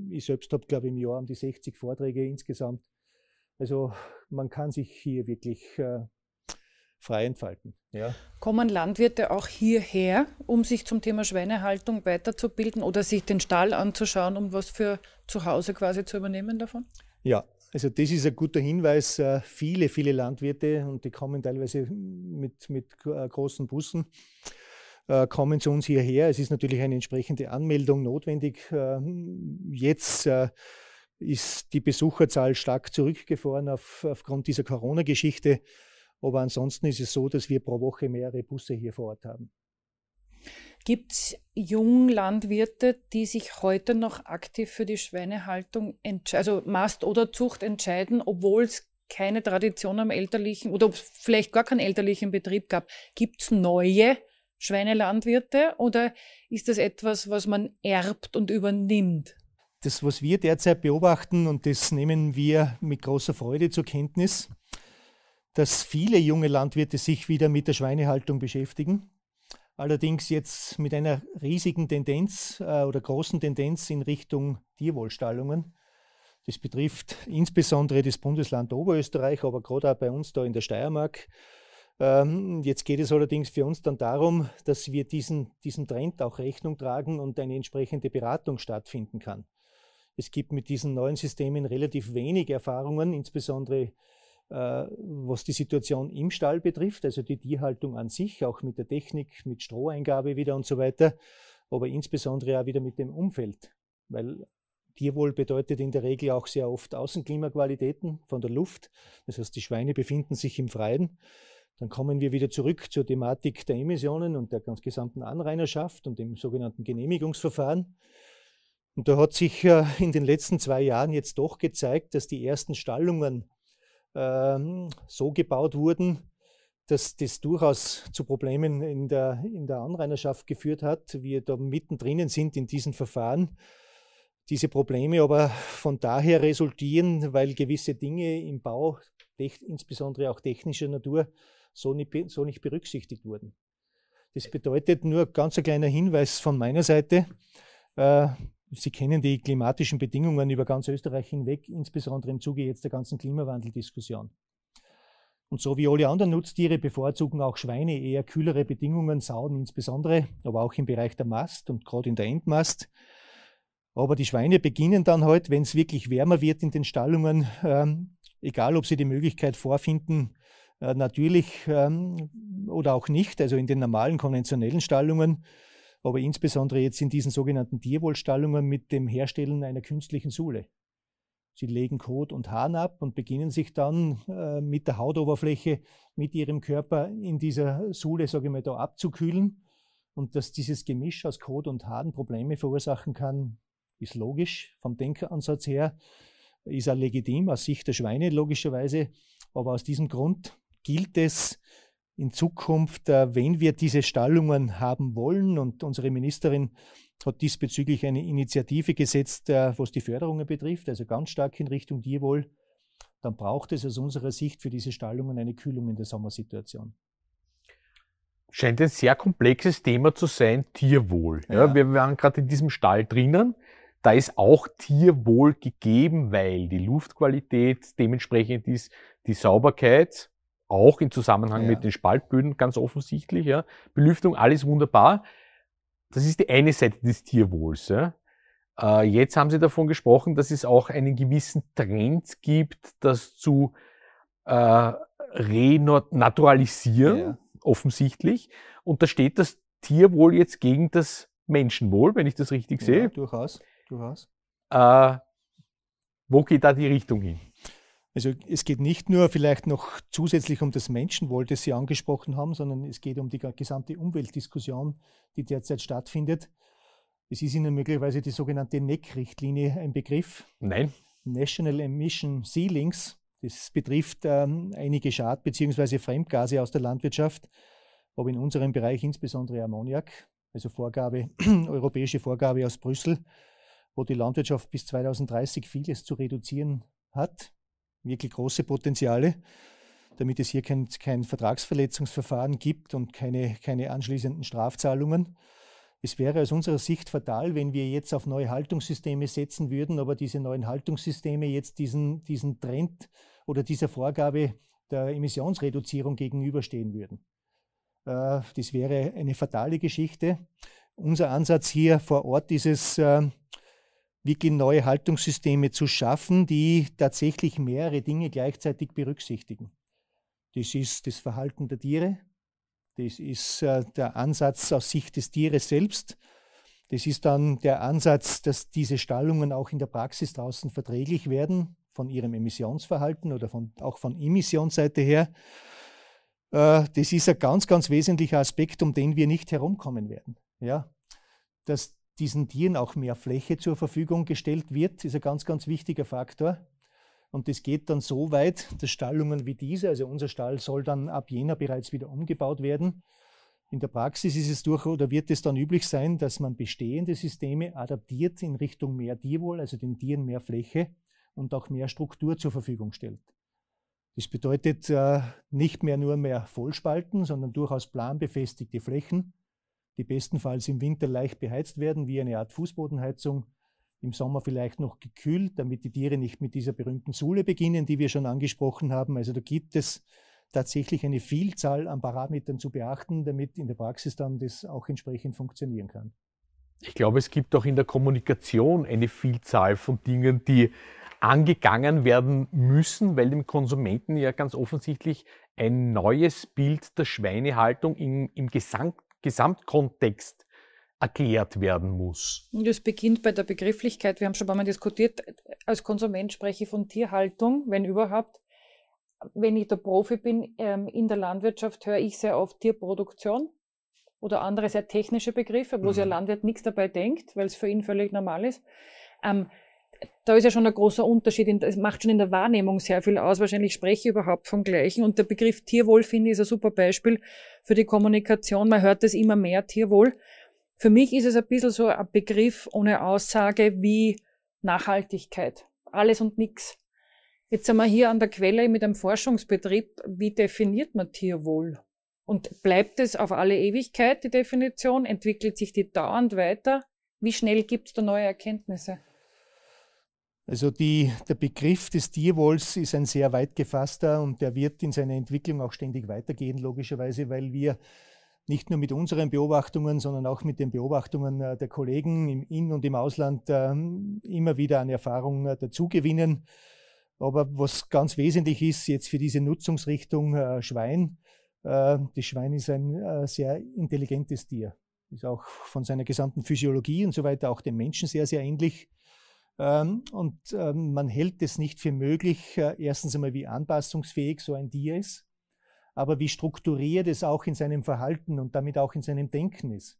ich selbst habe, glaube ich, im Jahr um die 60 Vorträge insgesamt. Also man kann sich hier wirklich äh, frei entfalten. Ja. Kommen Landwirte auch hierher, um sich zum Thema Schweinehaltung weiterzubilden oder sich den Stall anzuschauen, um was für zu Hause quasi zu übernehmen davon? Ja, also das ist ein guter Hinweis. Äh, viele, viele Landwirte und die kommen teilweise mit, mit äh, großen Bussen äh, kommen zu uns hierher. Es ist natürlich eine entsprechende Anmeldung notwendig. Äh, jetzt äh, ist die Besucherzahl stark zurückgefahren auf, aufgrund dieser Corona-Geschichte. Aber ansonsten ist es so, dass wir pro Woche mehrere Busse hier vor Ort haben. Gibt es Landwirte, die sich heute noch aktiv für die Schweinehaltung, also Mast oder Zucht entscheiden, obwohl es keine Tradition am elterlichen oder vielleicht gar keinen elterlichen Betrieb gab? Gibt es neue, Schweinelandwirte oder ist das etwas, was man erbt und übernimmt? Das, was wir derzeit beobachten, und das nehmen wir mit großer Freude zur Kenntnis, dass viele junge Landwirte sich wieder mit der Schweinehaltung beschäftigen. Allerdings jetzt mit einer riesigen Tendenz äh, oder großen Tendenz in Richtung Tierwohlstallungen. Das betrifft insbesondere das Bundesland Oberösterreich, aber gerade auch bei uns da in der Steiermark ähm, jetzt geht es allerdings für uns dann darum, dass wir diesen, diesem Trend auch Rechnung tragen und eine entsprechende Beratung stattfinden kann. Es gibt mit diesen neuen Systemen relativ wenig Erfahrungen, insbesondere äh, was die Situation im Stall betrifft, also die Tierhaltung an sich, auch mit der Technik, mit Stroheingabe wieder und so weiter, aber insbesondere auch wieder mit dem Umfeld, weil Tierwohl bedeutet in der Regel auch sehr oft Außenklimaqualitäten von der Luft. Das heißt, die Schweine befinden sich im Freien dann kommen wir wieder zurück zur Thematik der Emissionen und der ganz gesamten Anrainerschaft und dem sogenannten Genehmigungsverfahren. Und da hat sich äh, in den letzten zwei Jahren jetzt doch gezeigt, dass die ersten Stallungen ähm, so gebaut wurden, dass das durchaus zu Problemen in der, in der Anrainerschaft geführt hat. Wir da mittendrin sind in diesen Verfahren. Diese Probleme aber von daher resultieren, weil gewisse Dinge im Bau, insbesondere auch technischer Natur, so nicht, so nicht berücksichtigt wurden. Das bedeutet nur ganz ein kleiner Hinweis von meiner Seite. Äh, sie kennen die klimatischen Bedingungen über ganz Österreich hinweg, insbesondere im Zuge jetzt der ganzen Klimawandeldiskussion. Und so wie alle anderen Nutztiere bevorzugen auch Schweine eher kühlere Bedingungen, Sauen insbesondere, aber auch im Bereich der Mast und gerade in der Endmast. Aber die Schweine beginnen dann halt, wenn es wirklich wärmer wird in den Stallungen, ähm, egal ob sie die Möglichkeit vorfinden, äh, natürlich ähm, oder auch nicht, also in den normalen konventionellen Stallungen, aber insbesondere jetzt in diesen sogenannten Tierwohlstallungen mit dem Herstellen einer künstlichen Sohle. Sie legen Kot und Hahn ab und beginnen sich dann äh, mit der Hautoberfläche, mit ihrem Körper in dieser Sohle, sage ich mal, da abzukühlen. Und dass dieses Gemisch aus Kot und Hahn Probleme verursachen kann, ist logisch vom Denkansatz her, ist auch legitim aus Sicht der Schweine logischerweise. Aber aus diesem Grund gilt es in Zukunft, äh, wenn wir diese Stallungen haben wollen, und unsere Ministerin hat diesbezüglich eine Initiative gesetzt, äh, was die Förderungen betrifft, also ganz stark in Richtung Tierwohl, dann braucht es aus unserer Sicht für diese Stallungen eine Kühlung in der Sommersituation. Scheint ein sehr komplexes Thema zu sein, Tierwohl. Ja, ja. Wir waren gerade in diesem Stall drinnen. Da ist auch Tierwohl gegeben, weil die Luftqualität dementsprechend ist, die Sauberkeit auch im Zusammenhang ja. mit den Spaltböden ganz offensichtlich. Ja. Belüftung, alles wunderbar. Das ist die eine Seite des Tierwohls. Ja. Äh, jetzt haben Sie davon gesprochen, dass es auch einen gewissen Trend gibt, das zu äh, renaturalisieren, ja. offensichtlich. Und da steht das Tierwohl jetzt gegen das Menschenwohl, wenn ich das richtig sehe. Durchaus, durchaus. Äh, wo geht da die Richtung hin? Also es geht nicht nur vielleicht noch zusätzlich um das Menschenwohl, das Sie angesprochen haben, sondern es geht um die gesamte Umweltdiskussion, die derzeit stattfindet. Es ist Ihnen möglicherweise die sogenannte NEC-Richtlinie ein Begriff. Nein. National Emission Ceilings. Das betrifft ähm, einige Schad- bzw. Fremdgase aus der Landwirtschaft, aber in unserem Bereich insbesondere Ammoniak, also Vorgabe, europäische Vorgabe aus Brüssel, wo die Landwirtschaft bis 2030 vieles zu reduzieren hat wirklich große Potenziale, damit es hier kein, kein Vertragsverletzungsverfahren gibt und keine, keine anschließenden Strafzahlungen. Es wäre aus unserer Sicht fatal, wenn wir jetzt auf neue Haltungssysteme setzen würden, aber diese neuen Haltungssysteme jetzt diesen, diesen Trend oder dieser Vorgabe der Emissionsreduzierung gegenüberstehen würden. Äh, das wäre eine fatale Geschichte. Unser Ansatz hier vor Ort ist es, äh, wirklich neue Haltungssysteme zu schaffen, die tatsächlich mehrere Dinge gleichzeitig berücksichtigen. Das ist das Verhalten der Tiere, das ist äh, der Ansatz aus Sicht des Tieres selbst, das ist dann der Ansatz, dass diese Stallungen auch in der Praxis draußen verträglich werden, von ihrem Emissionsverhalten oder von, auch von Emissionsseite her. Äh, das ist ein ganz, ganz wesentlicher Aspekt, um den wir nicht herumkommen werden. Ja? Dass diesen Tieren auch mehr Fläche zur Verfügung gestellt wird, ist ein ganz, ganz wichtiger Faktor. Und das geht dann so weit, dass Stallungen wie diese, also unser Stall soll dann ab Jänner bereits wieder umgebaut werden. In der Praxis ist es durch oder wird es dann üblich sein, dass man bestehende Systeme adaptiert in Richtung mehr Tierwohl, also den Tieren mehr Fläche und auch mehr Struktur zur Verfügung stellt. Das bedeutet äh, nicht mehr nur mehr Vollspalten, sondern durchaus planbefestigte Flächen, die bestenfalls im Winter leicht beheizt werden, wie eine Art Fußbodenheizung, im Sommer vielleicht noch gekühlt, damit die Tiere nicht mit dieser berühmten Sohle beginnen, die wir schon angesprochen haben. Also da gibt es tatsächlich eine Vielzahl an Parametern zu beachten, damit in der Praxis dann das auch entsprechend funktionieren kann. Ich glaube, es gibt auch in der Kommunikation eine Vielzahl von Dingen, die angegangen werden müssen, weil dem Konsumenten ja ganz offensichtlich ein neues Bild der Schweinehaltung im, im, Gesang, Gesamtkontext erklärt werden muss. Das beginnt bei der Begrifflichkeit. Wir haben schon ein paar Mal diskutiert, als Konsument spreche ich von Tierhaltung, wenn überhaupt. Wenn ich der Profi bin ähm, in der Landwirtschaft, höre ich sehr oft Tierproduktion oder andere sehr technische Begriffe, wo mhm. der Landwirt nichts dabei denkt, weil es für ihn völlig normal ist. Ähm, da ist ja schon ein großer Unterschied. Es macht schon in der Wahrnehmung sehr viel aus. Wahrscheinlich spreche ich überhaupt vom Gleichen. Und der Begriff Tierwohl, finde ich, ist ein super Beispiel für die Kommunikation. Man hört das immer mehr, Tierwohl. Für mich ist es ein bisschen so ein Begriff ohne Aussage wie Nachhaltigkeit. Alles und nichts. Jetzt sind wir hier an der Quelle mit einem Forschungsbetrieb. Wie definiert man Tierwohl? Und bleibt es auf alle Ewigkeit die Definition? Entwickelt sich die dauernd weiter? Wie schnell gibt es da neue Erkenntnisse? Also die, der Begriff des Tierwohls ist ein sehr weit gefasster und der wird in seiner Entwicklung auch ständig weitergehen, logischerweise, weil wir nicht nur mit unseren Beobachtungen, sondern auch mit den Beobachtungen äh, der Kollegen im In- und im Ausland ähm, immer wieder an Erfahrung äh, dazugewinnen. Aber was ganz wesentlich ist jetzt für diese Nutzungsrichtung äh, Schwein, das Schwein ist ein sehr intelligentes Tier. Ist auch von seiner gesamten Physiologie und so weiter auch dem Menschen sehr, sehr ähnlich. Ähm, und ähm, man hält es nicht für möglich, äh, erstens einmal, wie anpassungsfähig so ein Tier ist, aber wie strukturiert es auch in seinem Verhalten und damit auch in seinem Denken ist.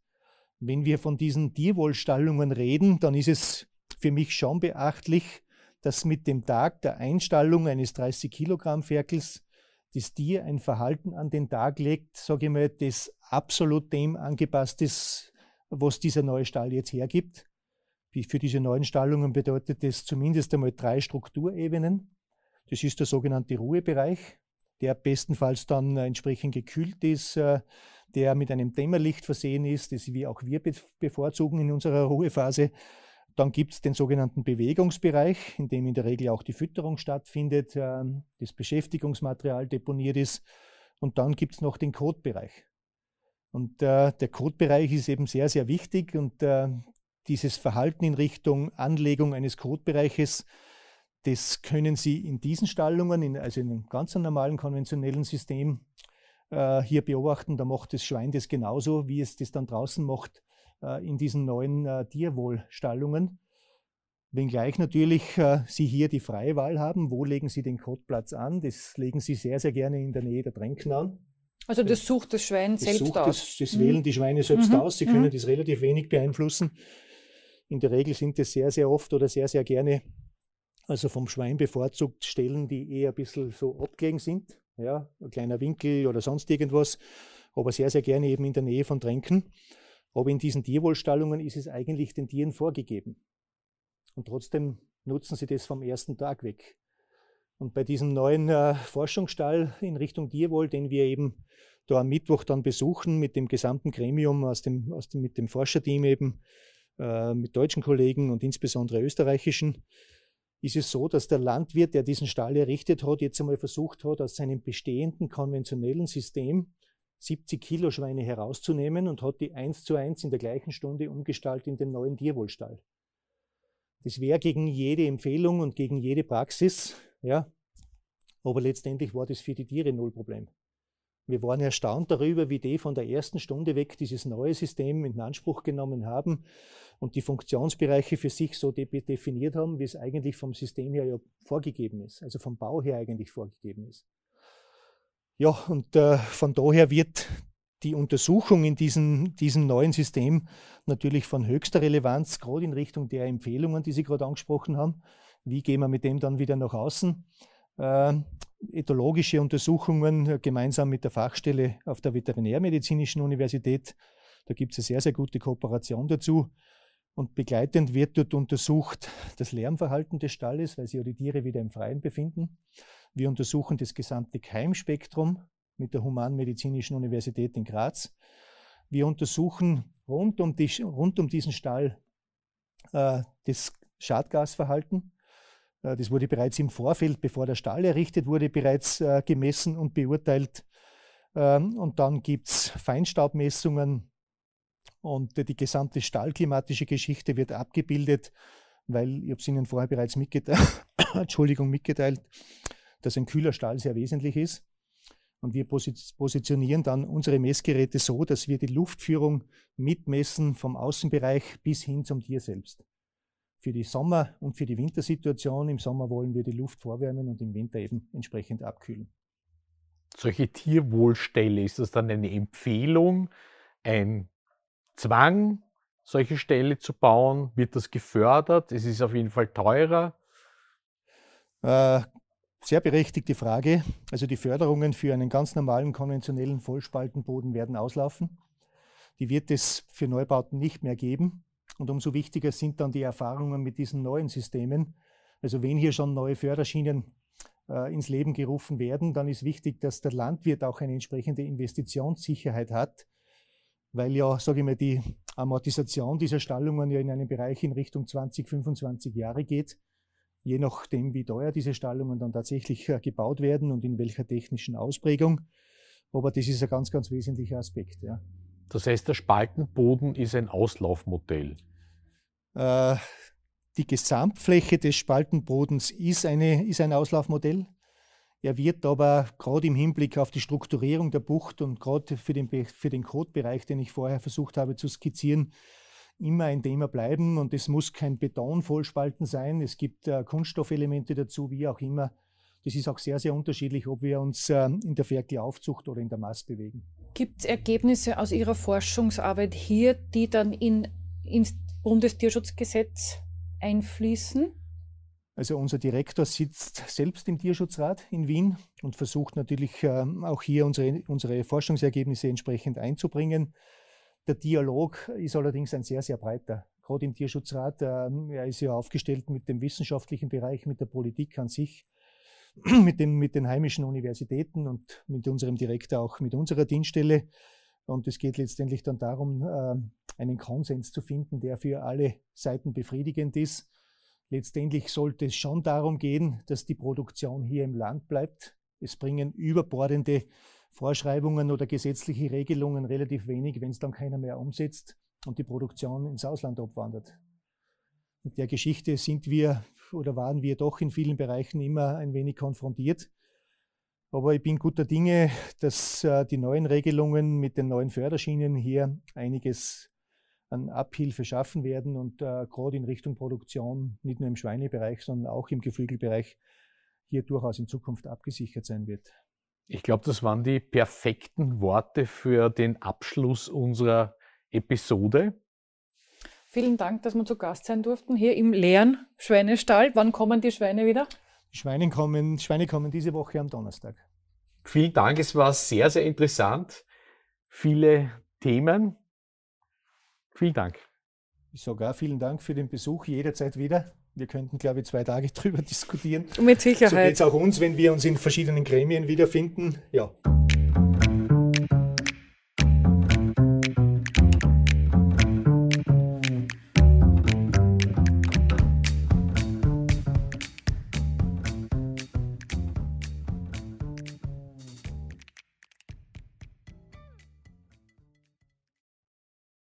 Wenn wir von diesen Tierwohlstallungen reden, dann ist es für mich schon beachtlich, dass mit dem Tag der Einstallung eines 30 Kilogramm Ferkels das Tier ein Verhalten an den Tag legt, sage ich mal, das absolut dem angepasst ist, was dieser neue Stall jetzt hergibt. Für diese neuen Stallungen bedeutet das zumindest einmal drei Strukturebenen. Das ist der sogenannte Ruhebereich, der bestenfalls dann entsprechend gekühlt ist, äh, der mit einem Dämmerlicht versehen ist, das wir auch wir bevorzugen in unserer Ruhephase. Dann gibt es den sogenannten Bewegungsbereich, in dem in der Regel auch die Fütterung stattfindet, ähm, das Beschäftigungsmaterial deponiert ist. Und dann gibt es noch den Kotbereich. Und äh, der Kotbereich ist eben sehr, sehr wichtig und äh, dieses Verhalten in Richtung Anlegung eines Kotbereiches, das können Sie in diesen Stallungen, in, also in einem ganz normalen konventionellen System, äh, hier beobachten. Da macht das Schwein das genauso, wie es das dann draußen macht äh, in diesen neuen äh, Tierwohlstallungen. Wenngleich natürlich äh, Sie hier die freie Wahl haben, wo legen Sie den Kotplatz an. Das legen Sie sehr, sehr gerne in der Nähe der Tränken an. Also das, das äh, sucht das Schwein das selbst sucht, aus. Das, das mhm. wählen die Schweine selbst mhm. aus. Sie mhm. können mhm. das relativ wenig beeinflussen. In der Regel sind es sehr, sehr oft oder sehr, sehr gerne, also vom Schwein bevorzugt, Stellen, die eher ein bisschen so abgelegen sind. Ja, ein kleiner Winkel oder sonst irgendwas, aber sehr, sehr gerne eben in der Nähe von Tränken. Aber in diesen Tierwohlstallungen ist es eigentlich den Tieren vorgegeben. Und trotzdem nutzen sie das vom ersten Tag weg. Und bei diesem neuen äh, Forschungsstall in Richtung Tierwohl, den wir eben da am Mittwoch dann besuchen mit dem gesamten Gremium aus dem, aus dem, mit dem Forscherteam eben, äh, mit deutschen Kollegen und insbesondere österreichischen, ist es so, dass der Landwirt, der diesen Stall errichtet hat, jetzt einmal versucht hat, aus seinem bestehenden konventionellen System 70 Kilo Schweine herauszunehmen und hat die eins zu eins in der gleichen Stunde umgestaltet in den neuen Tierwohlstall. Das wäre gegen jede Empfehlung und gegen jede Praxis, ja. Aber letztendlich war das für die Tiere null Problem. Wir waren erstaunt darüber, wie die von der ersten Stunde weg dieses neue System in Anspruch genommen haben und die Funktionsbereiche für sich so de definiert haben, wie es eigentlich vom System her ja vorgegeben ist, also vom Bau her eigentlich vorgegeben ist. Ja, und äh, von daher wird die Untersuchung in diesem, diesem neuen System natürlich von höchster Relevanz, gerade in Richtung der Empfehlungen, die Sie gerade angesprochen haben. Wie gehen wir mit dem dann wieder nach außen? Äh, ethologische Untersuchungen äh, gemeinsam mit der Fachstelle auf der Veterinärmedizinischen Universität. Da gibt es eine sehr, sehr gute Kooperation dazu. Und begleitend wird dort untersucht das Lärmverhalten des Stalles, weil sich ja die Tiere wieder im Freien befinden. Wir untersuchen das gesamte Keimspektrum mit der Humanmedizinischen Universität in Graz. Wir untersuchen rund um, die, rund um diesen Stall äh, das Schadgasverhalten. Äh, das wurde bereits im Vorfeld, bevor der Stall errichtet wurde, bereits äh, gemessen und beurteilt. Ähm, und dann gibt es Feinstaubmessungen und äh, die gesamte stallklimatische Geschichte wird abgebildet, weil ich habe es Ihnen vorher bereits mitgeteilt, Entschuldigung, mitgeteilt, dass ein kühler Stall sehr wesentlich ist. Und wir positionieren dann unsere Messgeräte so, dass wir die Luftführung mitmessen vom Außenbereich bis hin zum Tier selbst für die Sommer- und für die Wintersituation. Im Sommer wollen wir die Luft vorwärmen und im Winter eben entsprechend abkühlen. Solche Tierwohlstelle, ist das dann eine Empfehlung, ein Zwang, solche Ställe zu bauen? Wird das gefördert? Es ist auf jeden Fall teurer. Äh, sehr berechtigte Frage. Also die Förderungen für einen ganz normalen konventionellen Vollspaltenboden werden auslaufen. Die wird es für Neubauten nicht mehr geben. Und umso wichtiger sind dann die Erfahrungen mit diesen neuen Systemen. Also wenn hier schon neue Förderschienen äh, ins Leben gerufen werden, dann ist wichtig, dass der Landwirt auch eine entsprechende Investitionssicherheit hat, weil ja, sage ich mal, die Amortisation dieser Stallungen ja in einem Bereich in Richtung 20, 25 Jahre geht, je nachdem, wie teuer diese Stallungen dann tatsächlich äh, gebaut werden und in welcher technischen Ausprägung. Aber das ist ein ganz, ganz wesentlicher Aspekt. Ja. Das heißt, der Spaltenboden ist ein Auslaufmodell. Äh, die Gesamtfläche des Spaltenbodens ist, eine, ist ein Auslaufmodell. Er wird aber gerade im Hinblick auf die Strukturierung der Bucht und gerade für den, für den Kotbereich, den ich vorher versucht habe zu skizzieren, immer ein Thema bleiben. Und es muss kein Betonvollspalten sein. Es gibt äh, Kunststoffelemente dazu, wie auch immer. Das ist auch sehr, sehr unterschiedlich, ob wir uns äh, in der Ferkelaufzucht oder in der Mast bewegen. Gibt es Ergebnisse aus Ihrer Forschungsarbeit hier, die dann in ins Bundestierschutzgesetz einfließen? Also unser Direktor sitzt selbst im Tierschutzrat in Wien und versucht natürlich ähm, auch hier unsere, unsere Forschungsergebnisse entsprechend einzubringen. Der Dialog ist allerdings ein sehr, sehr breiter. Gerade im Tierschutzrat, ähm, er ist ja aufgestellt mit dem wissenschaftlichen Bereich, mit der Politik an sich, mit den, mit den heimischen Universitäten und mit unserem Direktor auch mit unserer Dienststelle. Und es geht letztendlich dann darum, ähm, einen Konsens zu finden, der für alle Seiten befriedigend ist. Letztendlich sollte es schon darum gehen, dass die Produktion hier im Land bleibt. Es bringen überbordende Vorschreibungen oder gesetzliche Regelungen relativ wenig, wenn es dann keiner mehr umsetzt und die Produktion ins Ausland abwandert. Mit der Geschichte sind wir oder waren wir doch in vielen Bereichen immer ein wenig konfrontiert. Aber ich bin guter Dinge, dass äh, die neuen Regelungen mit den neuen Förderschienen hier einiges an Abhilfe schaffen werden und äh, gerade in Richtung Produktion, nicht nur im Schweinebereich, sondern auch im Geflügelbereich, hier durchaus in Zukunft abgesichert sein wird. Ich glaube, das waren die perfekten Worte für den Abschluss unserer Episode. Vielen Dank, dass wir zu Gast sein durften hier im leeren Schweinestall. Wann kommen die Schweine wieder? Schweine kommen, Schweine kommen diese Woche am Donnerstag. Vielen Dank, es war sehr, sehr interessant. Viele Themen. Vielen Dank. Ich sage auch vielen Dank für den Besuch, jederzeit wieder. Wir könnten, glaube ich, zwei Tage drüber diskutieren. Mit Sicherheit. So geht es auch uns, wenn wir uns in verschiedenen Gremien wiederfinden. Ja.